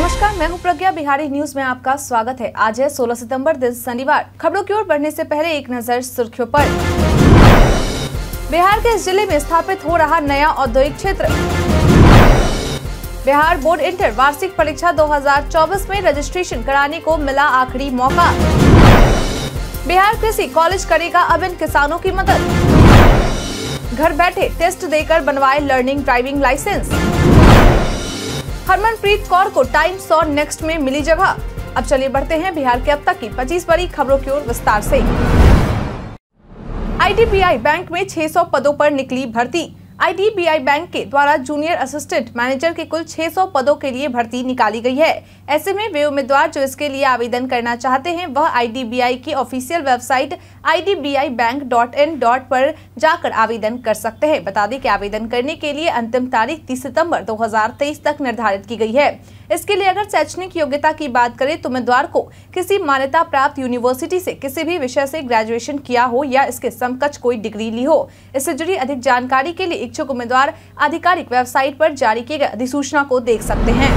नमस्कार मैं हूं प्रज्ञा बिहारी न्यूज में आपका स्वागत है आज है 16 सितंबर दिन शनिवार खबरों की ओर बढ़ने से पहले एक नजर सुर्खियों पर बिहार के इस जिले में स्थापित हो रहा नया औद्योगिक क्षेत्र बिहार बोर्ड इंटर वार्षिक परीक्षा 2024 में रजिस्ट्रेशन कराने को मिला आखिरी मौका बिहार कृषि कॉलेज करेगा अब इन किसानों की मदद घर बैठे टेस्ट देकर बनवाए learning driving licence Harmanpreet Kaur को टाइम्स और नेक्स्ट में मिली जगह अब चलिए बढ़ते हैं बिहार के अब तक की पच्चीस बड़ी खबरों की ओर विस्तार से आईडीबीआई बैंक में 600 पदों पर निकली भर्ती आईडीबीआई बैंक के द्वारा जूनियर असिस्टेंट मैनेजर के कुल 600 पदों के लिए भर्ती निकाली गई है ऐसे में वे उम्मीदवार जो इसके लिए आवेदन करना चाहते हैं वह आईडीबीआई की ऑफिशियल वेबसाइट idbibank.in. पर जाकर आवेदन कर सकते हैं बता दें कि आवेदन करने के लिए अंतिम तारीख 30 सितंबर 2023 तक निर्धारित की गई है इसके लिए अगर शैक्षणिक योग्यता की बात करें तो उम्मीदवार को किसी मान्यता प्राप्त यूनिवर्सिटी से किसी भी विषय से ग्रेजुएशन किया हो या इसके समकक्ष कोई डिग्री ली हो इससे जुड़ी अधिक जानकारी के लिए इच्छुक उम्मीदवार आधिकारिक वेबसाइट पर जारी किए गए अधिसूचना को देख सकते हैं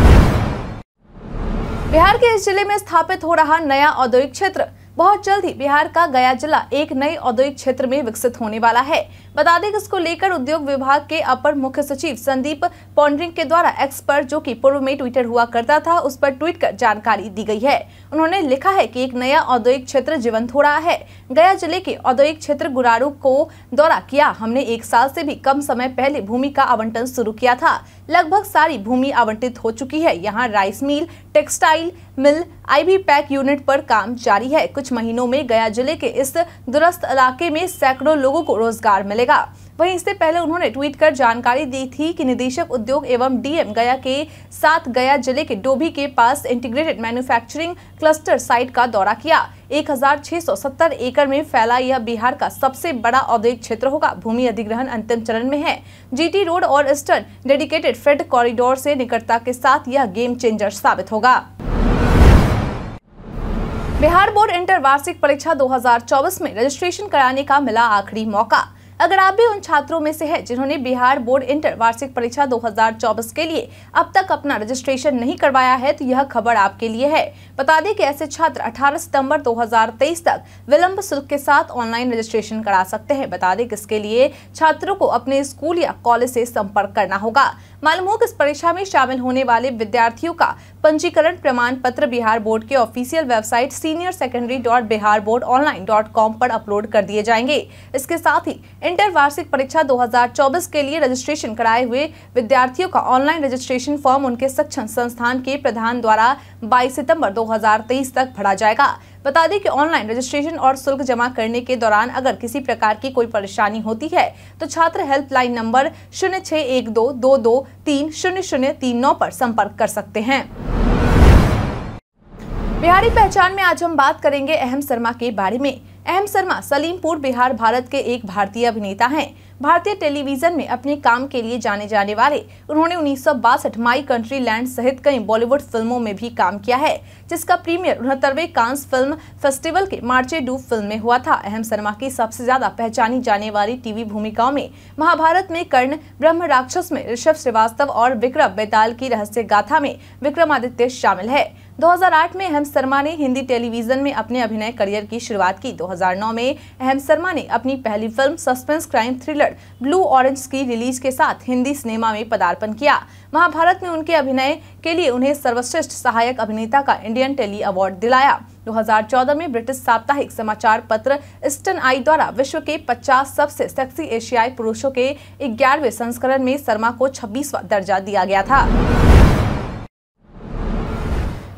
बिहार के इस जिले में स्थापित हो रहा नया औद्योगिक क्षेत्र बहुत जल्द ही बिहार का गया जिला एक नए औद्योगिक क्षेत्र में विकसित होने वाला है बता दें कि इसको लेकर उद्योग विभाग के अपर मुख्य सचिव संदीप पॉन्ड्रिंग के द्वारा एक्सपर्ट जो कि पूर्व में ट्विटर हुआ करता था उस पर ट्वीट कर जानकारी दी गई है उन्होंने लिखा है कि एक नया औद्योगिक क्षेत्र जीवंत हो रहा है गया जिले के औद्योगिक क्षेत्र गुरारू को दौरा किया हमने एक साल से भी कम समय पहले भूमि का आवंटन शुरू किया था लगभग सारी भूमि आवंटित हो चुकी है यहाँ rice mill textile mill IB pack unit पर काम जारी है कुछ महीनों में गया जिले के इस दुरस्त इलाके में सैकड़ों लोगों को रोजगार मिलेगा वहीं इससे पहले उन्होंने ट्वीट कर जानकारी दी थी कि निदेशक उद्योग एवं डीएम गया के साथ गया जिले के डोभी के पास इंटीग्रेटेड मैन्युफैक्चरिंग क्लस्टर साइट का दौरा किया 1670 एकड़ में फैला यह बिहार का सबसे बड़ा औद्योगिक क्षेत्र होगा भूमि अधिग्रहण अंतिम चरण में है जीटी रोड और ईस्टर्न डेडिकेटेड फेड कॉरिडोर से निकटता के साथ यह गेम चेंजर साबित होगा बिहार बोर्ड इंटर वार्षिक परीक्षा 2024 में रजिस्ट्रेशन कराने का मिला आखिरी मौका अगर आप भी उन छात्रों में से हैं जिन्होंने बिहार बोर्ड इंटर वार्षिक परीक्षा 2024 के लिए अब तक अपना रजिस्ट्रेशन नहीं करवाया है तो यह खबर आपके लिए है बता दें कि ऐसे छात्र 18 सितंबर 2023 तक विलंब शुल्क के साथ ऑनलाइन रजिस्ट्रेशन करा सकते हैं बता दें कि इसके लिए छात्रों को अपने स्कूल या कॉलेज से संपर्क करना होगा मालूम हो कि इस परीक्षा में शामिल होने वाले विद्यार्थियों का पंजीकरण प्रमाण पत्र बिहार बोर्ड के official website senior secondary dot Bihar board online dot com पर अपलोड कर दिए जाएंगे इसके साथ ही इंटर वार्षिक परीक्षा 2024 के लिए रजिस्ट्रेशन कराए हुए विद्यार्थियों का ऑनलाइन रजिस्ट्रेशन फॉर्म उनके शिक्षण संस्थान के प्रधान द्वारा बाईस सितम्बर दो तक भरा जाएगा बता दें कि ऑनलाइन रजिस्ट्रेशन और शुल्क जमा करने के दौरान अगर किसी प्रकार की कोई परेशानी होती है तो छात्र हेल्पलाइन नंबर शून्य छः एक दो दो दो तीन शून्य शून्य तीन नौ पर संपर्क कर सकते हैं बिहारी पहचान में आज हम बात करेंगे अहम शर्मा के बारे में एम शर्मा सलीमपुर बिहार भारत के एक भारतीय अभिनेता हैं भारतीय टेलीविजन में अपने काम के लिए जाने जाने वाले उन्होंने उन्नीस माई कंट्री लैंड सहित कई बॉलीवुड फिल्मों में भी काम किया है जिसका प्रीमियर उनहत्तरवे कांस फिल्म फेस्टिवल के मार्चे डू फिल्म में हुआ था अहम शर्मा की सबसे ज्यादा पहचानी जाने वाली टीवी भूमिकाओं में महाभारत में कर्ण ब्रह्म राक्षस में ऋषभ श्रीवास्तव और विक्रम बेताल की रहस्य गाथा में विक्रमादित्य शामिल है 2008 में अहम शर्मा ने हिंदी टेलीविजन में अपने अभिनय करियर की शुरुआत की 2009 में अहम शर्मा ने अपनी पहली film suspense crime thriller blue orange की रिलीज के साथ हिंदी सिनेमा में पदार्पण किया महाभारत में उनके अभिनय के लिए उन्हें सर्वश्रेष्ठ सहायक अभिनेता का इंडियन टेली अवार्ड दिलाया 2014 में ब्रिटिश साप्ताहिक समाचार पत्र स्टन आई द्वारा विश्व के 50 सबसे सेक्सी एशियाई पुरुषों के ग्यारहवें संस्करण में शर्मा को छब्बीसवा दर्जा दिया गया था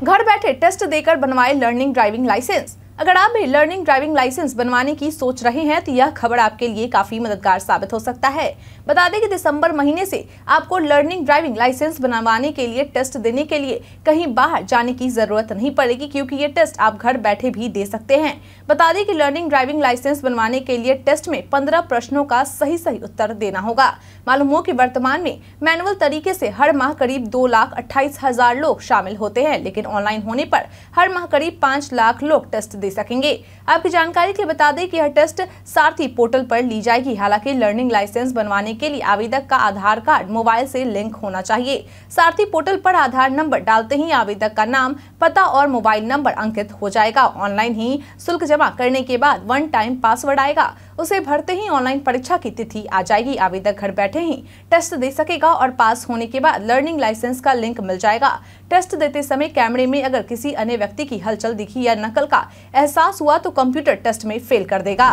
घर बैठे टेस्ट देकर बनवाए लर्निंग ड्राइविंग लाइसेंस अगर आप भी लर्निंग ड्राइविंग लाइसेंस बनवाने की सोच रहे हैं तो यह खबर आपके लिए काफी मददगार साबित हो सकता है बता दें कि दिसंबर महीने से आपको लर्निंग ड्राइविंग लाइसेंस बनवाने के लिए टेस्ट देने के लिए कहीं बाहर जाने की जरूरत नहीं पड़ेगी क्योंकि ये टेस्ट आप घर बैठे भी दे सकते हैं बता दें कि लर्निंग ड्राइविंग लाइसेंस बनवाने के लिए टेस्ट में पंद्रह प्रश्नों का सही सही उत्तर देना होगा मालूम हो की वर्तमान में मैनुअल तरीके से हर माह करीब दो लाख अट्ठाईस हजार लोग शामिल होते हैं लेकिन ऑनलाइन होने पर हर माह करीब पाँच लाख लोग टेस्ट दे सकेंगे आपकी जानकारी के लिए बता दें कि यह टेस्ट सारथी पोर्टल पर ली जाएगी हालांकि लर्निंग लाइसेंस बनवाने के लिए आवेदक का आधार कार्ड मोबाइल से लिंक होना चाहिए सारथी पोर्टल पर आधार नंबर डालते ही आवेदक का नाम पता और मोबाइल नंबर अंकित हो जाएगा ऑनलाइन ही शुल्क जमा करने के बाद वन टाइम पासवर्ड आएगा उसे भरते ही ऑनलाइन परीक्षा की तिथि आ जाएगी आवेदक घर बैठे ही टेस्ट दे सकेगा और पास होने के बाद लर्निंग लाइसेंस का लिंक मिल जाएगा टेस्ट देते समय कैमरे में अगर किसी अन्य व्यक्ति की हलचल दिखी या नकल का एहसास हुआ तो कंप्यूटर टेस्ट में फेल कर देगा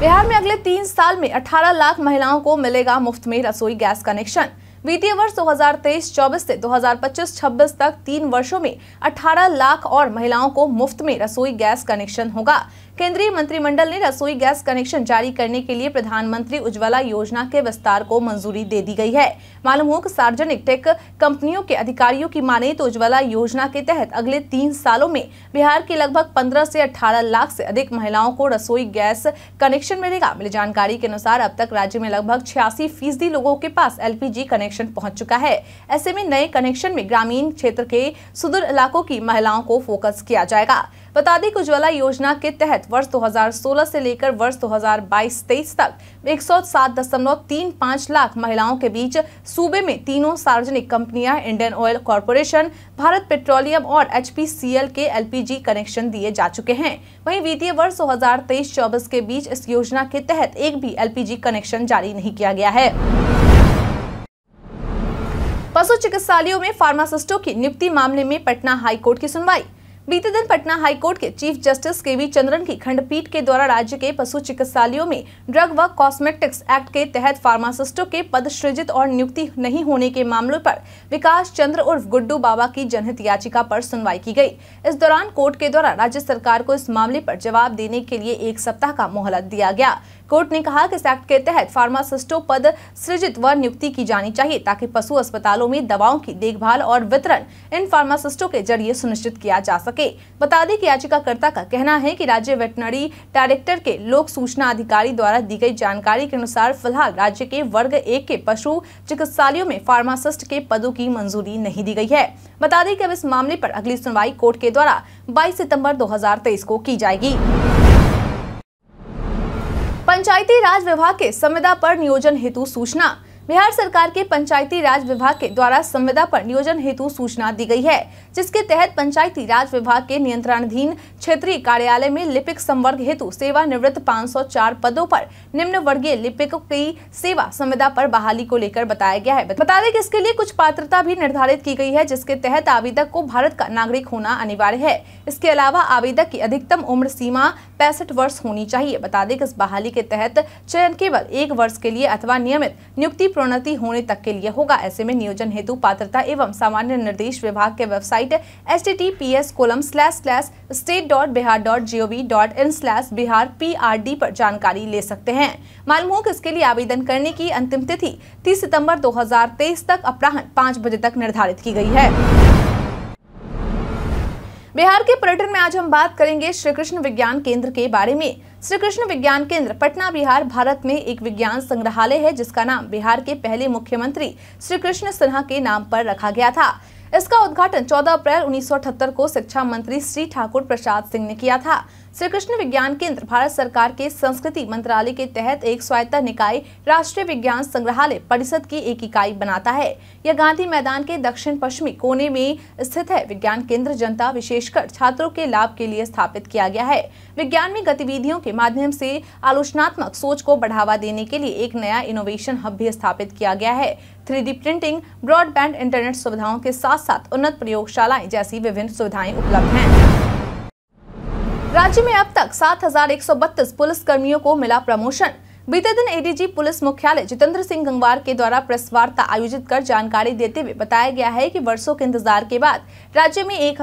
बिहार में अगले तीन साल में 18 लाख महिलाओं को मिलेगा मुफ्त में रसोई गैस कनेक्शन वित्तीय वर्ष 2023-24 से 2025-26 तक तीन वर्षों में 18 लाख और महिलाओं को मुफ्त में रसोई गैस कनेक्शन होगा केंद्रीय मंत्रिमंडल ने रसोई गैस कनेक्शन जारी करने के लिए प्रधानमंत्री उज्ज्वला योजना के विस्तार को मंजूरी दे दी गई है मालूम हो कि सार्वजनिक टेक कंपनियों के अधिकारियों की माने तो उज्ज्वला योजना के तहत अगले तीन सालों में बिहार के लगभग पंद्रह से अठारह लाख से अधिक महिलाओं को रसोई गैस कनेक्शन मिलेगा मिली जानकारी के अनुसार अब तक राज्य में लगभग छियासी फीसदी लोगों के पास एलपीजी कनेक्शन पहुंच चुका है ऐसे में नए कनेक्शन में ग्रामीण क्षेत्र के सुदूर इलाकों की महिलाओं को फोकस किया जाएगा बता दें कि उज्ज्वला योजना के तहत वर्ष 2016 से लेकर वर्ष 2022-23 तक एक लाख महिलाओं के बीच सूबे में तीनों सार्वजनिक कंपनियां Indian oil corporation Bharat petroleum और एच के एल कनेक्शन दिए जा चुके हैं वहीं वित्तीय वर्ष 2023-24 के बीच इस योजना के तहत एक भी एल कनेक्शन जारी नहीं किया गया है पशु चिकित्सालयों में फार्मासिस्टों की नियुक्ति मामले में पटना हाईकोर्ट की सुनवाई बीते दिन पटना हाईकोर्ट के chief justice K V Chandran की खंडपीठ के द्वारा राज्य के पशु चिकित्सालयों में ड्रग व कॉस्मेटिक्स एक्ट के तहत फार्मासिस्टों के पद सृजित और नियुक्ति नहीं होने के मामलों पर विकास चंद्र उर्फ गुड्डू बाबा की जनहित याचिका पर सुनवाई की गई इस दौरान कोर्ट के द्वारा राज्य सरकार को इस मामले आरोप जवाब देने के लिए एक सप्ताह का मोहलत दिया गया कोर्ट ने कहा कि इस एक्ट के तहत फार्मासिस्टों पद सृजित व नियुक्ति की जानी चाहिए ताकि पशु अस्पतालों में दवाओं की देखभाल और वितरण इन फार्मासिस्टों के जरिए सुनिश्चित किया जा सके बता दें कि याचिकाकर्ता का कहना है कि राज्य वेटनरी डायरेक्टर के लोक सूचना अधिकारी द्वारा दी गई जानकारी के अनुसार फिलहाल राज्य के वर्ग एक के पशु चिकित्सालयों में फार्मासिस्ट के पदों की मंजूरी नहीं दी गई है बता दें कि अब इस मामले पर अगली सुनवाई कोर्ट के द्वारा 22 सितंबर 2023 को की जाएगी पंचायती राज विभाग के संविदा पर नियोजन हेतु सूचना बिहार सरकार के पंचायती राज विभाग के द्वारा संविदा पर नियोजन हेतु सूचना दी गई है जिसके तहत पंचायती राज विभाग के नियंत्रणाधीन क्षेत्रीय कार्यालय में लिपिक संवर्ग हेतु सेवानिवृत्त 504 पदों पर निम्न वर्गीय लिपिकों की सेवा संविदा पर बहाली को लेकर बताया गया है बता दें कि इसके लिए कुछ पात्रता भी निर्धारित की गई है जिसके तहत आवेदक को भारत का नागरिक होना अनिवार्य है इसके अलावा आवेदक की अधिकतम उम्र सीमा पैंसठ वर्ष होनी चाहिए बता दें कि इस बहाली के तहत चयन केवल एक वर्ष के लिए अथवा नियमित नियुक्ति प्रोन्नति होने तक के लिए होगा ऐसे में नियोजन हेतु पात्रता एवं सामान्य निर्देश विभाग के website H T T P S colon slash slash state dot Bihar dot G O V dot in slash Bihar P R D पर जानकारी ले सकते हैं मालूम हो कि इसके लिए आवेदन करने की अंतिम तिथि तीस सितम्बर दो हजार तेईस तक अपराह्न पाँच बजे तक निर्धारित की गयी है बिहार के पर्यटन में आज हम बात करेंगे श्री कृष्ण विज्ञान केंद्र के बारे में श्री कृष्ण विज्ञान केंद्र पटना बिहार भारत में एक विज्ञान संग्रहालय है जिसका नाम बिहार के पहले मुख्यमंत्री श्री कृष्ण सिन्हा के नाम पर रखा गया था इसका उद्घाटन 14 अप्रैल 1978 को शिक्षा मंत्री श्री ठाकुर प्रसाद सिंह ने किया था श्री कृष्ण विज्ञान केंद्र भारत सरकार के संस्कृति मंत्रालय के तहत एक स्वायत्ता निकाय राष्ट्रीय विज्ञान संग्रहालय परिषद की एक इकाई बनाता है यह गांधी मैदान के दक्षिण पश्चिमी कोने में स्थित है विज्ञान केंद्र जनता विशेषकर छात्रों के लाभ के लिए स्थापित किया गया है विज्ञान में गतिविधियों के माध्यम से आलोचनात्मक सोच को बढ़ावा देने के लिए एक नया इनोवेशन हब भी स्थापित किया गया है थ्री प्रिंटिंग ब्रॉडबैंड इंटरनेट सुविधाओं के साथ साथ उन्नत प्रयोगशालाएं जैसी विभिन्न सुविधाएं उपलब्ध हैं राज्य में अब तक सात हजार एक सौ बत्तीस पुलिस कर्मियों को मिला प्रमोशन बीते दिन एडीजी पुलिस मुख्यालय जितेंद्र सिंह गंगवार के द्वारा प्रेस वार्ता आयोजित कर जानकारी देते हुए बताया गया है कि वर्षों के इंतजार के बाद राज्य में एक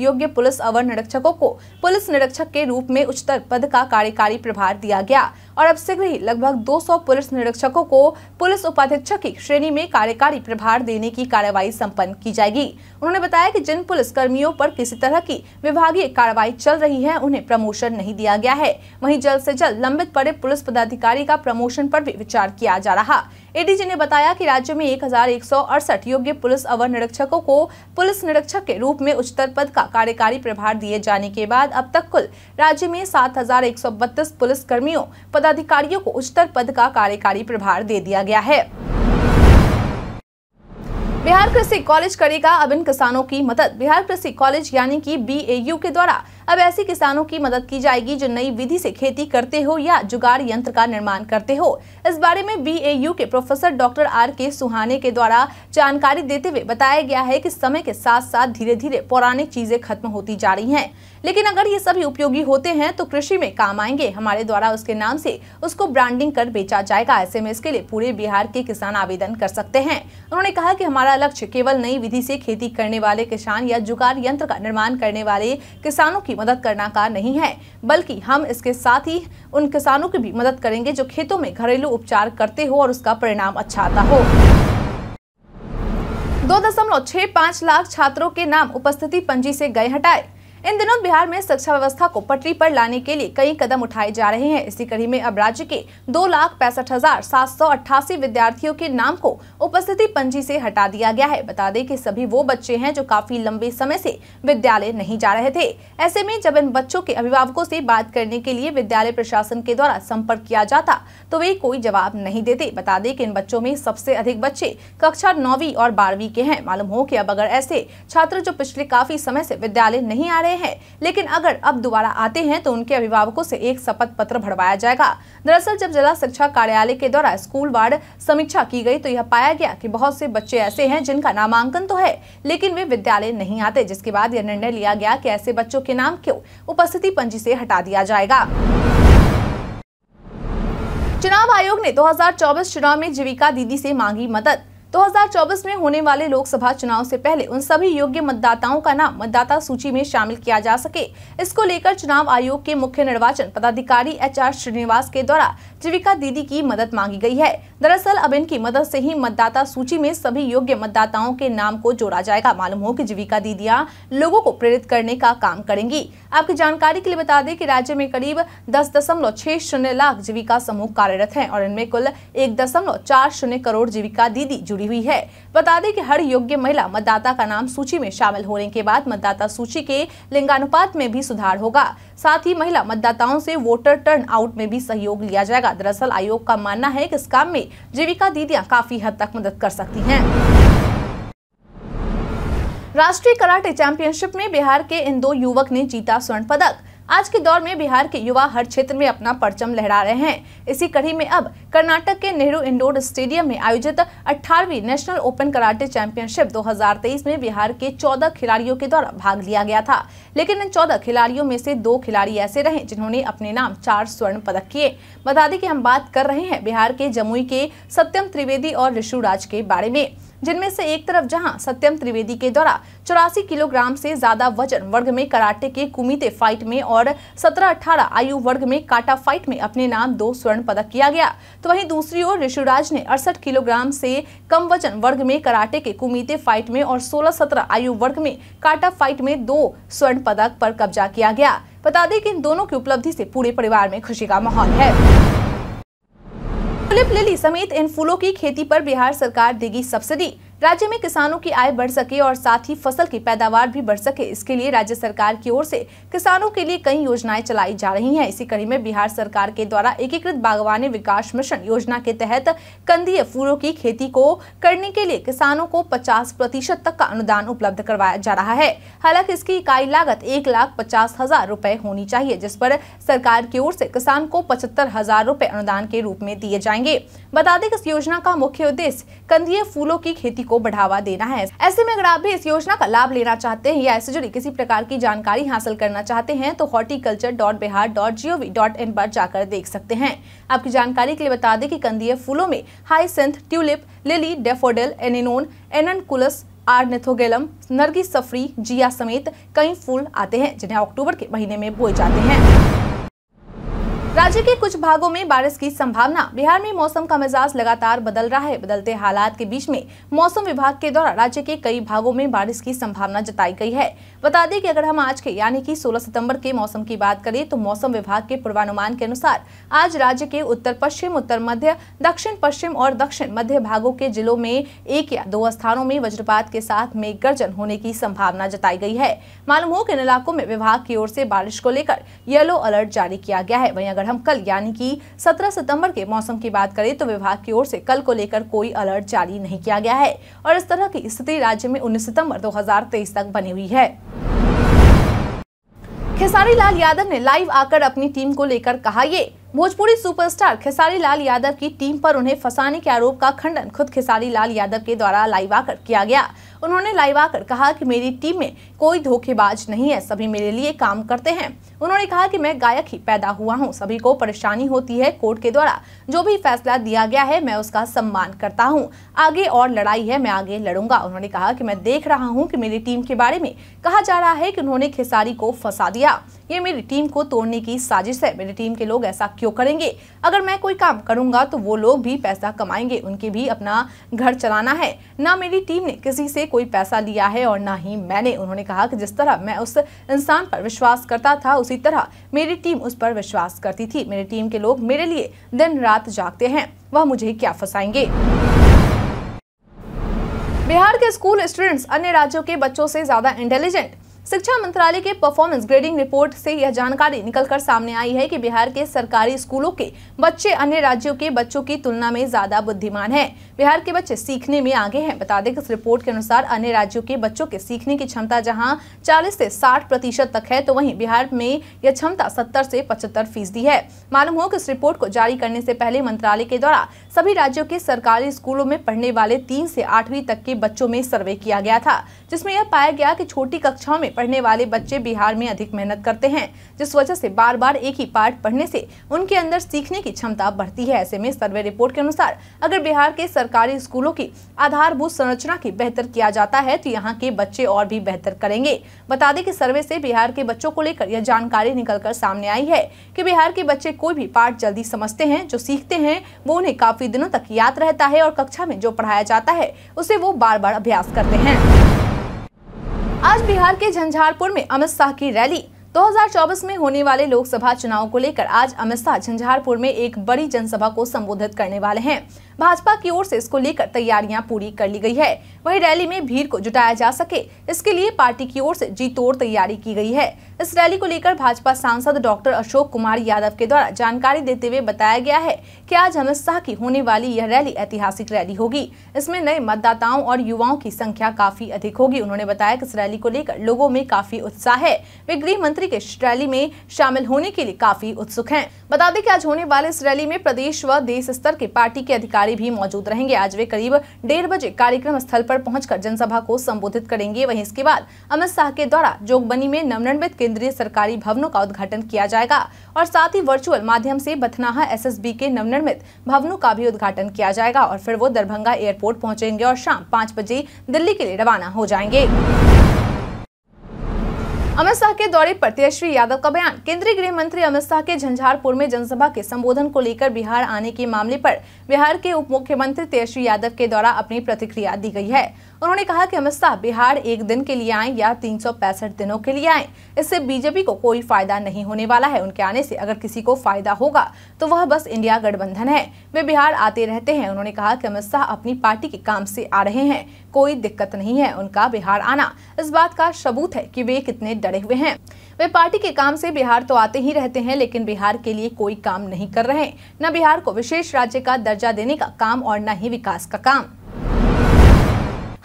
योग्य पुलिस अवर निरीक्षकों को पुलिस निरीक्षक के रूप में उच्चतर पद का कार्यकारी प्रभार दिया गया और अब शीघ्र ही लगभग 200 पुलिस निरीक्षकों को पुलिस उपाधीक्षक की श्रेणी में कार्यकारी प्रभार देने की कार्यवाही सम्पन्न की जाएगी उन्होंने बताया की जिन पुलिस कर्मियों पर किसी तरह की विभागीय कार्रवाई चल रही है उन्हें प्रमोशन नहीं दिया गया है वही जल्द ऐसी जल्द लंबित पड़े पुलिस पदाधिकारी का प्रमोशन आरोप भी विचार किया जा रहा एडीजी ने बताया कि राज्य में एक योग्य पुलिस अवर निरीक्षकों को पुलिस निरीक्षक के रूप में उच्चतर पद का कार्यकारी प्रभार दिए जाने के बाद अब तक कुल राज्य में सात पुलिस कर्मियों पदाधिकारियों को उच्चतर पद का कार्यकारी प्रभार दे दिया गया है बिहार कृषि कॉलेज करेगा अब इन किसानों की मदद बिहार कृषि कॉलेज यानी कि बीएयू के द्वारा अब ऐसे किसानों की मदद की जाएगी जो नई विधि से खेती करते हो या जुगाड़ यंत्र का निर्माण करते हो इस बारे में बीएयू के प्रोफेसर डॉक्टर आर के सुहाने के द्वारा जानकारी देते हुए बताया गया है कि समय के साथ साथ धीरे धीरे पौराणिक चीजें खत्म होती जा रही हैं लेकिन अगर ये सभी उपयोगी होते हैं तो कृषि में काम आएंगे हमारे द्वारा उसके नाम से उसको ब्रांडिंग कर बेचा जाएगा ऐसे में इसके लिए पूरे बिहार के किसान आवेदन कर सकते हैं उन्होंने कहा कि हमारा लक्ष्य केवल नई विधि से खेती करने वाले किसान या जुगाड़ यंत्र का निर्माण करने वाले किसानों की की मदद करना का नहीं है बल्कि हम इसके साथ ही उन किसानों की भी मदद करेंगे जो खेतों में घरेलू उपचार करते हो और उसका परिणाम अच्छा आता हो दो दशमलव छह पाँच लाख छात्रों के नाम उपस्थिति पंजी से गए हटाए इन दिनों बिहार में शिक्षा व्यवस्था को पटरी पर लाने के लिए कई कदम उठाए जा रहे हैं इसी कड़ी में अब राज्य के दो लाख पैंसठ हजार सात सौ अट्ठासी विद्यार्थियों के नाम को उपस्थिति पंजी से हटा दिया गया है बता दें कि सभी वो बच्चे हैं जो काफी लंबे समय से विद्यालय नहीं जा रहे थे ऐसे में जब इन बच्चों के अभिभावकों से बात करने के लिए विद्यालय प्रशासन के द्वारा संपर्क किया जाता तो वे कोई जवाब नहीं देते बता दें कि इन बच्चों में सबसे अधिक बच्चे कक्षा नौवीं और बारहवीं के हैं मालूम हो कि अब अगर ऐसे छात्र जो पिछले काफी समय से विद्यालय नहीं आ रहे गए हैं लेकिन अगर अब दोबारा आते हैं तो उनके अभिभावकों से एक शपथ पत्र भरवाया जाएगा दरअसल जब जिला शिक्षा कार्यालय के द्वारा स्कूल वार्ड समीक्षा की गई तो यह पाया गया कि बहुत से बच्चे ऐसे हैं जिनका नामांकन तो है लेकिन वे विद्यालय नहीं आते जिसके बाद यह निर्णय लिया गया की ऐसे बच्चों के नाम को उपस्थिति पंजी ऐसी हटा दिया जाएगा चुनाव आयोग ने दो चुनाव में जीविका दीदी ऐसी मांगी मदद 2024 में होने वाले लोकसभा चुनाव से पहले उन सभी योग्य मतदाताओं का नाम मतदाता सूची में शामिल किया जा सके इसको लेकर चुनाव आयोग के मुख्य निर्वाचन पदाधिकारी एच आर श्रीनिवास के द्वारा जीविका दीदी की मदद मांगी गई है दरअसल अब इनकी मदद से ही मतदाता सूची में सभी योग्य मतदाताओं के नाम को जोड़ा जाएगा मालूम हो की जीविका दीदियाँ लोगो को प्रेरित करने का काम करेंगी आपकी जानकारी के लिए बता दें की राज्य में करीब दस दशमलव छह शून्य लाख जीविका समूह कार्यरत है और इनमें कुल एक दशमलव चार शून्य करोड़ जीविका दीदी जुड़ी जुड़ी हुई है बता दें कि हर योग्य महिला मतदाता का नाम सूची में शामिल होने के बाद मतदाता सूची के लिंगानुपात में भी सुधार होगा साथ ही महिला मतदाताओं से वोटर टर्न आउट में भी सहयोग लिया जाएगा दरअसल आयोग का मानना है कि इस काम में जीविका दीदियाँ काफी हद तक मदद कर सकती हैं राष्ट्रीय कराटे चैंपियनशिप में बिहार के इन दो युवक ने जीता स्वर्ण पदक आज के दौर में बिहार के युवा हर क्षेत्र में अपना परचम लहरा रहे हैं इसी कड़ी में अब कर्नाटक के नेहरू इंडोर स्टेडियम में आयोजित 18वीं नेशनल ओपन कराटे चैंपियनशिप 2023 में बिहार के 14 खिलाड़ियों के द्वारा भाग लिया गया था लेकिन इन 14 खिलाड़ियों में से दो खिलाड़ी ऐसे रहे जिन्होंने अपने नाम चार स्वर्ण पदक किए बता दें की हम बात कर रहे हैं बिहार के जमुई के सत्यम त्रिवेदी और ऋषु के बारे में जिनमें से एक तरफ जहां सत्यम त्रिवेदी के द्वारा चौरासी किलोग्राम से ज्यादा वजन वर्ग में कराटे के कुमिते फाइट में और 17-18 आयु वर्ग में काटा फाइट में अपने नाम दो स्वर्ण पदक किया गया तो वहीं दूसरी ओर ऋषुराज ने अड़सठ किलोग्राम से कम वजन वर्ग में कराटे के कुमिते फाइट में और सोलह सत्रह आयु वर्ग में काटा फाइट में दो स्वर्ण पदक पर कब्जा किया गया बता दें कि इन दोनों की उपलब्धि से पूरे परिवार में खुशी का माहौल है ट्यूलिप लिली समेत इन फूलों की खेती पर बिहार सरकार देगी सब्सिडी राज्य में किसानों की आय बढ़ सके और साथ ही फसल की पैदावार भी बढ़ सके इसके लिए राज्य सरकार की ओर से किसानों के लिए कई योजनाएं चलाई जा रही हैं इसी कड़ी में बिहार सरकार के द्वारा एकीकृत बागवानी विकास मिशन योजना के तहत कंदीय फूलों की खेती को करने के लिए किसानों को पचास प्रतिशत तक का अनुदान उपलब्ध करवाया जा रहा है हालांकि इसकी इकाई लागत एक लाख पचास हजार रूपए होनी चाहिए जिस पर सरकार की ओर से किसान को पचहत्तर हजार रूपए अनुदान के रूप में दिए जाएंगे बता दें इस योजना का मुख्य उद्देश्य कंदीय फूलों की खेती को बढ़ावा देना है ऐसे में अगर आप भी इस योजना का लाभ लेना चाहते हैं या ऐसे जुड़ी किसी प्रकार की जानकारी हासिल करना चाहते हैं तो horticulture dot Bihar dot G O V dot in पर जाकर देख सकते हैं आपकी जानकारी के लिए बता दें कि कंदीय फूलों में hyacinth tulip lily daffodil anemone ranunculus ornithogalum नरगी सफरी जिया समेत कई फूल आते हैं जिन्हें अक्टूबर के महीने में बोए जाते हैं राज्य के कुछ भागों में बारिश की संभावना बिहार में मौसम का मिजाज लगातार बदल रहा है बदलते हालात के बीच में मौसम विभाग के द्वारा राज्य के कई भागों में बारिश की संभावना जताई गई है बता दें कि अगर हम आज के यानी कि 16 सितंबर के मौसम की बात करें तो मौसम विभाग के पूर्वानुमान के अनुसार आज राज्य के उत्तर पश्चिम उत्तर मध्य दक्षिण पश्चिम और दक्षिण मध्य भागों के जिलों में एक या दो स्थानों में वज्रपात के साथ मेघ गर्जन होने की संभावना जताई गयी है मालूम हो कि इन इलाकों में विभाग की ओर ऐसी बारिश को लेकर येलो अलर्ट जारी किया गया है वही अगर अगर हम कल यानी कि 17 सितंबर के मौसम की बात करें तो विभाग की ओर से कल को लेकर कोई अलर्ट जारी नहीं किया गया है और इस तरह की स्थिति राज्य में उन्नीस सितम्बर दो तक बनी हुई है खेसारी लाल यादव ने लाइव आकर अपनी टीम को लेकर कहा ये भोजपुरी सुपरस्टार खेसारी लाल यादव की टीम पर उन्हें फंसाने के आरोप का खंडन खुद खेसारी लाल यादव के द्वारा लाइव आकर किया गया उन्होंने लाइव आकर कहा कि मेरी टीम में कोई धोखेबाज नहीं है सभी मेरे लिए काम करते हैं उन्होंने कहा कि मैं गायक ही पैदा हुआ हूँ सभी को परेशानी होती है कोर्ट के द्वारा जो भी फैसला दिया गया है मैं उसका सम्मान करता हूँ आगे और लड़ाई है मैं आगे लड़ूंगा उन्होंने कहा कि मैं देख रहा हूँ कि मेरी टीम के बारे में कहा जा रहा है कि उन्होंने खेसारी को फंसा दिया ये मेरी टीम को तोड़ने की साजिश है मेरी टीम के लोग ऐसा क्यों करेंगे अगर मैं कोई काम करूंगा तो वो लोग भी पैसा कमाएंगे उनके भी अपना घर चलाना है ना मेरी टीम ने किसी से कोई पैसा लिया है और ना ही मैंने उन्होंने कहा कि जिस तरह मैं उस इंसान पर विश्वास करता था उसी तरह मेरी टीम उस पर विश्वास करती थी मेरी टीम के लोग मेरे लिए दिन रात जागते हैं वह मुझे क्या फंसाएंगे बिहार के स्कूल स्टूडेंट्स अन्य राज्यों के बच्चों से ज्यादा इंटेलिजेंट शिक्षा मंत्रालय के परफॉर्मेंस ग्रेडिंग रिपोर्ट से यह जानकारी निकलकर सामने आई है कि बिहार के सरकारी स्कूलों के बच्चे अन्य राज्यों के बच्चों की तुलना में ज्यादा बुद्धिमान हैं बिहार के बच्चे सीखने में आगे हैं बता दें कि इस रिपोर्ट के अनुसार अन्य राज्यों के बच्चों के सीखने की क्षमता जहां 40 से साठ प्रतिशत तक है तो वही बिहार में यह क्षमता सत्तर ऐसी पचहत्तर फीसदी है मालूम हो की इस रिपोर्ट को जारी करने ऐसी पहले मंत्रालय के द्वारा सभी राज्यों के सरकारी स्कूलों में पढ़ने वाले तीन ऐसी आठवीं तक के बच्चों में सर्वे किया गया था जिसमे यह पाया गया की छोटी कक्षाओं में पढ़ने वाले बच्चे बिहार में अधिक मेहनत करते हैं जिस वजह से बार बार एक ही पाठ पढ़ने से उनके अंदर सीखने की क्षमता बढ़ती है ऐसे में सर्वे रिपोर्ट के अनुसार अगर बिहार के सरकारी स्कूलों की आधारभूत संरचना की बेहतर किया जाता है तो यहाँ के बच्चे और भी बेहतर करेंगे बता दें की सर्वे ऐसी बिहार के बच्चों को लेकर यह जानकारी निकल सामने आई है की बिहार के बच्चे कोई भी पाठ जल्दी समझते हैं जो सीखते हैं वो उन्हें काफी दिनों तक याद रहता है और कक्षा में जो पढ़ाया जाता है उसे वो बार बार अभ्यास करते हैं आज बिहार के झंझारपुर में अमित शाह की रैली 2024 में होने वाले लोकसभा चुनाव को लेकर आज अमित शाह झंझारपुर में एक बड़ी जनसभा को संबोधित करने वाले हैं भाजपा की ओर से इसको लेकर तैयारियां पूरी कर ली गई है वहीं रैली में भीड़ को जुटाया जा सके इसके लिए पार्टी की ओर से जी तोड़ तैयारी की गई है इस रैली को लेकर भाजपा सांसद डॉक्टर अशोक कुमार यादव के द्वारा जानकारी देते हुए बताया गया है की आज अमित शाह की होने वाली यह रैली ऐतिहासिक रैली होगी इसमें नए मतदाताओं और युवाओं की संख्या काफी अधिक होगी उन्होंने बताया की इस रैली को लेकर लोगों में काफी उत्साह है वे गृह मंत्री मुख्यमंत्री के रैली में शामिल होने के लिए काफी उत्सुक हैं। बता दें कि आज होने वाले इस रैली में प्रदेश व देश स्तर के पार्टी के अधिकारी भी मौजूद रहेंगे आज वे करीब डेढ़ बजे कार्यक्रम स्थल पर पहुंचकर जनसभा को संबोधित करेंगे वहीं इसके बाद अमित शाह के द्वारा जोगबनी में नवनिर्मित केंद्रीय सरकारी भवनों का उद्घाटन किया जाएगा और साथ ही वर्चुअल माध्यम ऐसी बथनाहा एस के नवनिर्मित भवनों का भी उद्घाटन किया जाएगा और फिर वो दरभंगा एयरपोर्ट पहुँचेंगे और शाम पाँच बजे दिल्ली के लिए रवाना हो जाएंगे अमित शाह के दौरे पर तेजस्वी यादव का बयान केंद्रीय गृह मंत्री अमित शाह के झंझारपुर में जनसभा के संबोधन को लेकर बिहार आने के मामले पर बिहार के उप मुख्यमंत्री तेजस्वी यादव के द्वारा अपनी प्रतिक्रिया दी गई है उन्होंने कहा कि अमित शाह बिहार एक दिन के लिए आए या तीन दिनों के लिए आए इससे बीजेपी को कोई फायदा नहीं होने वाला है उनके आने से अगर किसी को फायदा होगा तो वह बस इंडिया गठबंधन है वे बिहार आते रहते हैं उन्होंने कहा कि अमित शाह अपनी पार्टी के काम से आ रहे हैं कोई दिक्कत नहीं है उनका बिहार आना इस बात का सबूत है कि वे कितने डरे हुए हैं वे पार्टी के काम से बिहार तो आते ही रहते हैं लेकिन बिहार के लिए कोई काम नहीं कर रहे न बिहार को विशेष राज्य का दर्जा देने का काम और न ही विकास का काम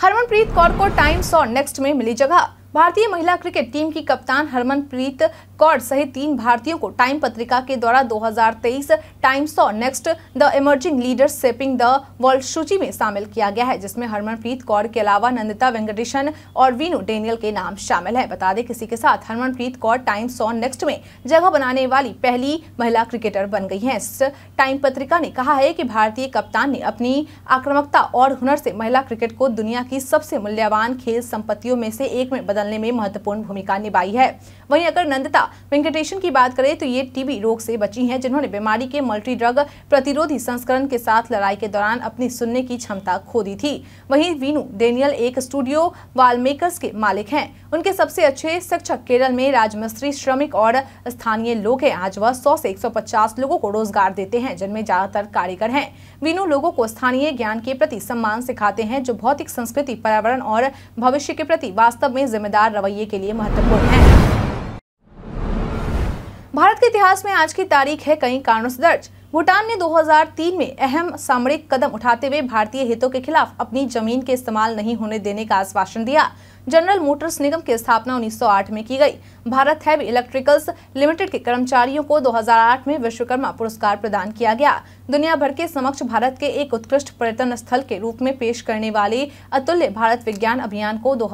हरमनप्रीत कौर को टाइम्स और नेक्स्ट में मिली जगह भारतीय महिला क्रिकेट टीम की कप्तान हरमनप्रीत कौर सहित तीन भारतीयों को टाइम पत्रिका के द्वारा 2023 टाइम सौ next the emerging leaders shaping the world सूची में शामिल किया गया है जिसमें हरमनप्रीत कौर के अलावा नंदिता वेंकटेशन और वीनू डेनियल के नाम शामिल है बता दें किसी के साथ हरमनप्रीत कौर टाइम सौ नेक्स्ट में जगह बनाने वाली पहली महिला क्रिकेटर बन गई है इस टाइम पत्रिका ने कहा है कि भारतीय कप्तान ने अपनी आक्रामकता और हुनर से महिला क्रिकेट को दुनिया की सबसे मूल्यवान खेल संपत्तियों में से एक में बदल बदलने में महत्वपूर्ण भूमिका निभाई है वहीं अगर नंदता वेंकटेशन की बात करें तो ये टीबी रोग से बची हैं जिन्होंने बीमारी के मल्टी ड्रग प्रतिरोधी संस्करण के साथ लड़ाई के दौरान अपनी सुनने की क्षमता खो दी थी वहीं वीनू डेनियल एक स्टूडियो वालमेकर्स के मालिक हैं उनके सबसे अच्छे शिक्षक केरल में राजमिस्त्री श्रमिक और स्थानीय लोग हैं आज वह सौ से एक लोगों को रोजगार देते हैं जिनमें ज्यादातर कारीगर हैं वीनू लोगों को स्थानीय ज्ञान के प्रति सम्मान सिखाते हैं जो भौतिक संस्कृति पर्यावरण और भविष्य के प्रति वास्तव में जिम्मेदार जिम्मेदार रवैये के लिए महत्वपूर्ण है भारत के इतिहास में आज की तारीख है कई कारणों से दर्ज भूटान ने 2003 में अहम सामरिक कदम उठाते हुए भारतीय हितों के खिलाफ अपनी जमीन के इस्तेमाल नहीं होने देने का आश्वासन दिया जनरल मोटर्स निगम की स्थापना 1908 में की गई भारत हैवी इलेक्ट्रिकल्स लिमिटेड के कर्मचारियों को 2008 में विश्वकर्मा पुरस्कार प्रदान किया गया दुनिया भर के समक्ष भारत के एक उत्कृष्ट पर्यटन स्थल के रूप में पेश करने वाले अतुल्य भारत विज्ञान अभियान को दो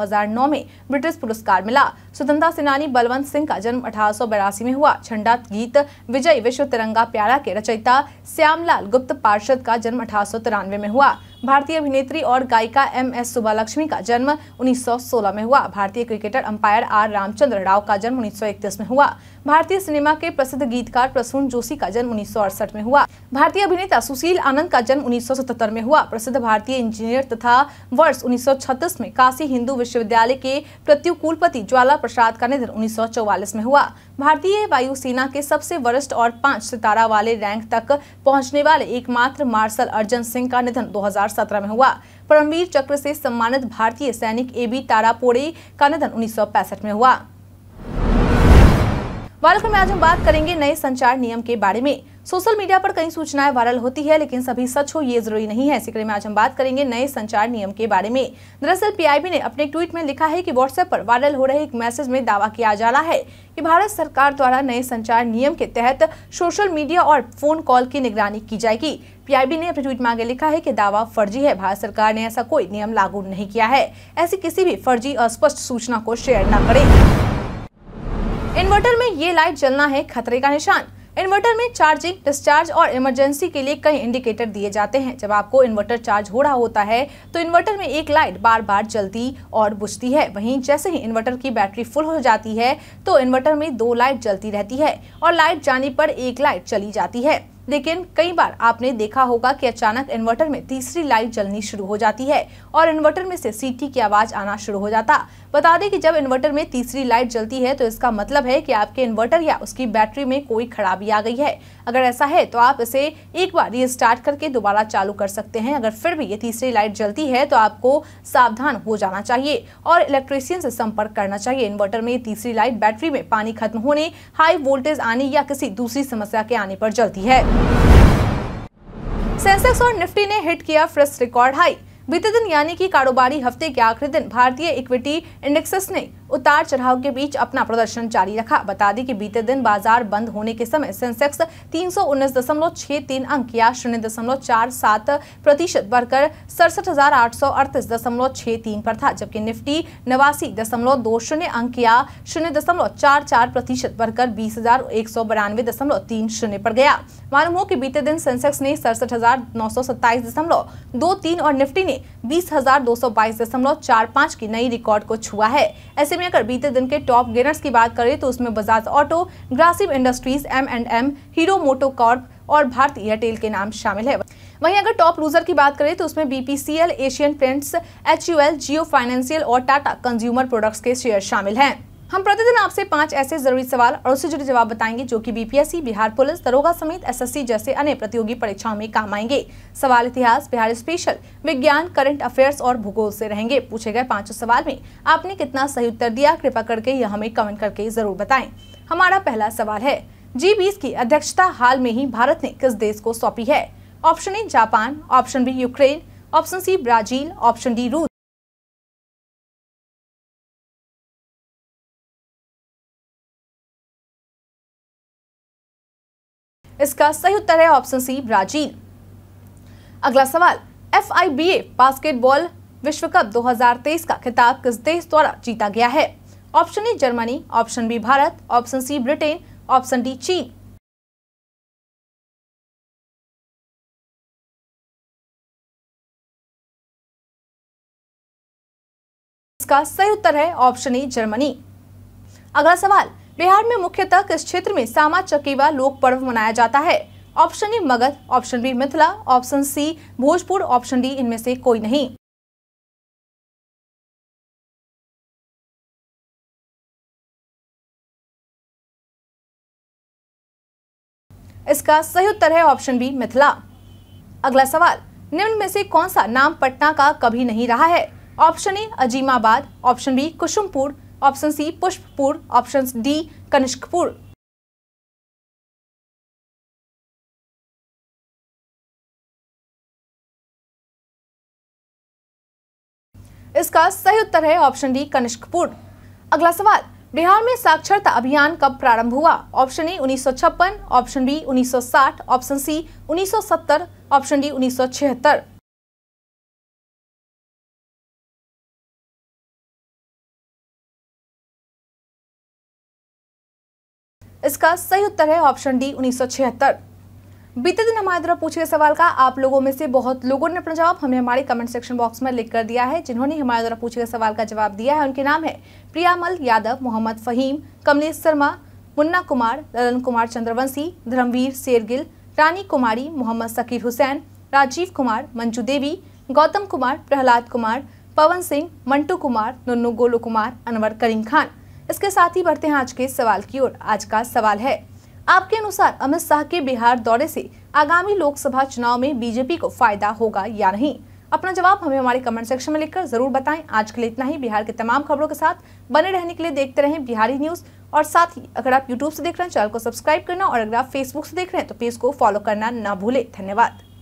में ब्रिटिश पुरस्कार मिला स्वतंत्रता सेनानी बलवंत सिंह का जन्म अठारह में हुआ झंडा गीत विजय विश्व तिरंगा प्यारा के रचयिता श्यामलाल गुप्त पार्षद का जन्म अठारह में हुआ भारतीय अभिनेत्री और गायिका एम एस सुबालक्ष्मी का जन्म 1916 में हुआ भारतीय cricketer umpire R Ramachandra Rao का जन्म 1931 में हुआ भारतीय सिनेमा के प्रसिद्ध गीतकार प्रसून जोशी का जन्म उन्नीस में हुआ भारतीय अभिनेता सुशील आनंद का जन्म उन्नीस में हुआ प्रसिद्ध भारतीय इंजीनियर तथा वर्ष उन्नीस में काशी हिंदू विश्वविद्यालय के प्रत्युकुलपति ज्वाला प्रसाद का निधन उन्नीस में हुआ भारतीय वायुसेना के सबसे वरिष्ठ और पांच सितारा वाले रैंक तक पहुंचने वाले एकमात्र मार्शल अर्जन सिंह का निधन 2017 में हुआ परमवीर चक्र से सम्मानित भारतीय सैनिक ए बी तारापोड़े का निधन उन्नीस में हुआ बालक में आज हम बात करेंगे नए संचार नियम के बारे में सोशल मीडिया पर कई सूचनाएं वायरल होती है लेकिन सभी सच हो ये जरूरी नहीं है इसी कड़ी में आज हम बात करेंगे नए संचार नियम के बारे में दरअसल पीआईबी ने अपने ट्वीट में लिखा है कि व्हाट्सएप पर वायरल हो रहे एक मैसेज में दावा किया जा रहा है कि भारत सरकार द्वारा नए संचार नियम के तहत सोशल मीडिया और फोन कॉल की निगरानी की जाएगी पीआईबी ने अपने ट्वीट में आगे लिखा है कि दावा फर्जी है भारत सरकार ने ऐसा कोई नियम लागू नहीं किया है ऐसी किसी भी फर्जी अस्पष्ट सूचना को शेयर न करें इन्वर्टर में ये लाइट जलना है खतरे का निशान इन्वर्टर में चार्जिंग डिस्चार्ज और इमरजेंसी के लिए कई इंडिकेटर दिए जाते हैं जब आपको इन्वर्टर चार्ज हो रहा होता है तो इन्वर्टर में एक लाइट बार बार जलती और बुझती है वहीं जैसे ही इन्वर्टर की बैटरी फुल हो जाती है तो इन्वर्टर में दो लाइट जलती रहती है और लाइट जाने पर एक लाइट चली जाती है लेकिन कई बार आपने देखा होगा कि अचानक इन्वर्टर में तीसरी लाइट जलनी शुरू हो जाती है और इन्वर्टर में से सीटी की आवाज आना शुरू हो जाता बता दें कि जब इन्वर्टर में तीसरी लाइट जलती है तो इसका मतलब है कि आपके इन्वर्टर या उसकी बैटरी में कोई खराबी आ गई है अगर ऐसा है तो आप इसे एक बार रिस्टार्ट करके दोबारा चालू कर सकते हैं अगर फिर भी ये तीसरी लाइट जलती है तो आपको सावधान हो जाना चाहिए और इलेक्ट्रीशियन से संपर्क करना चाहिए इन्वर्टर में तीसरी लाइट बैटरी में पानी खत्म होने हाई वोल्टेज आने या किसी दूसरी समस्या के आने पर जलती है सेंसेक्स और निफ्टी ने हिट किया फ्रेश रिकॉर्ड हाई बीते दिन यानी कि कारोबारी हफ्ते के आखिरी दिन भारतीय इक्विटी इंडेक्सेस ने उतार चढ़ाव के बीच अपना प्रदर्शन जारी रखा बता दें कि बीते दिन बाजार बंद होने के समय सेंसेक्स तीन अंक या शून्य दशमलव चार सात प्रतिशत बढ़कर सड़सठ पर था जबकि निफ्टी नवासी दशमलव दो शून्य अंक या शून्य दशमलव चार चार प्रतिशत बढ़कर बीस हजार एक सौ बयानवे दशमलव तीन शून्य पर गया मालूम हो कि बीते दिन सेंसेक्स ने सड़सठ और निफ्टी ने बीस की नई रिकॉर्ड को छुआ है ऐसे में अगर बीते दिन के टॉप गेनर्स की बात करें तो उसमें Bajaj auto Grasim industries M and M Hero MotoCorp और भारतीय एयरटेल के नाम शामिल है वहीं अगर टॉप लूजर की बात करें तो उसमें BPCL Asian Paints H U L Jio financial और टाटा कंज्यूमर प्रोडक्ट्स के शेयर शामिल हैं हम प्रतिदिन आपसे पांच ऐसे जरूरी सवाल और उससे जुड़े जवाब बताएंगे जो कि बीपीएससी बिहार पुलिस दरोगा समेत एसएससी जैसे अन्य प्रतियोगी परीक्षाओं में काम आएंगे सवाल इतिहास बिहार स्पेशल विज्ञान करंट अफेयर्स और भूगोल से रहेंगे पूछे गए पांचों सवाल में आपने कितना सही उत्तर दिया कृपा करके यह हमें कमेंट करके जरूर बताए हमारा पहला सवाल है जी बीस की अध्यक्षता हाल में ही भारत ने किस देश को सौंपी है option A Japan option B Ukraine option C Brazil option D रूस इसका सही उत्तर है ऑप्शन सी ब्राजील अगला सवाल एफ बास्केटबॉल विश्व कप 2023 का खिताब किस देश द्वारा जीता गया है option A Germany option B Bharat option C Britain option D चीन इसका सही उत्तर है ऑप्शन ए जर्मनी अगला सवाल बिहार में मुख्यतः किस क्षेत्र में सामा चकेवा लोक पर्व मनाया जाता है option A Magadh option B Mithila option C Bhojpur option D इनमें से कोई नहीं इसका सही उत्तर है ऑप्शन बी मिथिला अगला सवाल निम्न में से कौन सा नाम पटना का कभी नहीं रहा है option A Azimabad option B Kusumpur option C Pushpapur option D Kanishkapur इसका सही उत्तर है ऑप्शन डी कनिष्कपुर अगला सवाल बिहार में साक्षरता अभियान कब प्रारंभ हुआ ऑप्शन ए उन्नीस option B 1960, option C 1970, option D 1976 इसका सही उत्तर है ऑप्शन डी उन्नीस बीते दिन हमारे द्वारा पूछे गए सवाल का आप लोगों में से बहुत लोगों ने अपना जवाब हमें हमारे कमेंट सेक्शन बॉक्स में लिख कर दिया है जिन्होंने हमारे द्वारा पूछे गए सवाल का जवाब दिया है उनके नाम है प्रियामल यादव मोहम्मद फहीम कमलेश शर्मा मुन्ना कुमार ललन कुमार चंद्रवंशी धर्मवीर शेरगिल रानी कुमारी मोहम्मद सकीर हुसैन राजीव कुमार मंजू देवी गौतम कुमार प्रहलाद कुमार पवन सिंह मंटू कुमार नुन्नू गोलू कुमार अनवर करीम खान इसके साथ ही बढ़ते हैं आज के सवाल की ओर आज का सवाल है आपके अनुसार अमित शाह के बिहार दौरे से आगामी लोकसभा चुनाव में बीजेपी को फायदा होगा या नहीं अपना जवाब हमें हमारे कमेंट सेक्शन में लिखकर जरूर बताएं आज के लिए इतना ही बिहार के तमाम खबरों के साथ बने रहने के लिए देखते रहें बिहारी न्यूज और साथ ही अगर आप यूट्यूब से देख रहे हैं चैनल को सब्सक्राइब करना और अगर आप फेसबुक से देख रहे हैं तो पेज को फॉलो करना ना भूले धन्यवाद